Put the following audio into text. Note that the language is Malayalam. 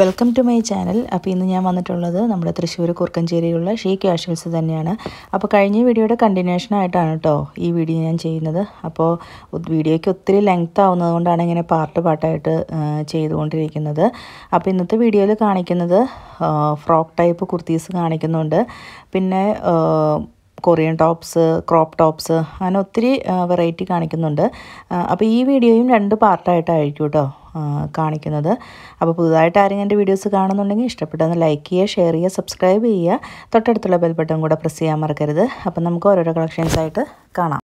വെൽക്കം ടു മൈ ചാനൽ അപ്പോൾ ഇന്ന് ഞാൻ വന്നിട്ടുള്ളത് നമ്മുടെ തൃശ്ശൂർ കുറുക്കഞ്ചേരിയിലുള്ള ഷീ ക്യാഷ്വൽസ് തന്നെയാണ് അപ്പോൾ കഴിഞ്ഞ വീഡിയോയുടെ കണ്ടിന്യൂഷൻ ആയിട്ടാണ് കേട്ടോ ഈ വീഡിയോ ഞാൻ ചെയ്യുന്നത് അപ്പോൾ വീഡിയോയ്ക്ക് ഒത്തിരി ലെങ്ത് ആവുന്നത് കൊണ്ടാണ് ഇങ്ങനെ പാർട്ട് പാർട്ടായിട്ട് ചെയ്തുകൊണ്ടിരിക്കുന്നത് അപ്പോൾ ഇന്നത്തെ വീഡിയോയിൽ കാണിക്കുന്നത് ഫ്രോക്ക് ടൈപ്പ് കുർത്തീസ് കാണിക്കുന്നുണ്ട് പിന്നെ കൊറിയൻ ടോപ്സ് ക്രോപ്പ് ടോപ്സ് അങ്ങനെ ഒത്തിരി വെറൈറ്റി കാണിക്കുന്നുണ്ട് അപ്പോൾ ഈ വീഡിയോയും രണ്ട് പാർട്ടായിട്ടായിരിക്കും കേട്ടോ കാണിക്കുന്നത് അപ്പോൾ പുതുതായിട്ട് ആരെങ്കിലും എൻ്റെ വീഡിയോസ് കാണുന്നുണ്ടെങ്കിൽ ഇഷ്ടപ്പെട്ടെന്ന് ലൈക്ക് ചെയ്യുക ഷെയർ ചെയ്യുക സബ്സ്ക്രൈബ് ചെയ്യുക തൊട്ടടുത്തുള്ള ബെൽ ബട്ടൺ കൂടെ പ്രസ് ചെയ്യാൻ മറക്കരുത് അപ്പം നമുക്ക് ഓരോരോ കളക്ഷൻസായിട്ട് കാണാം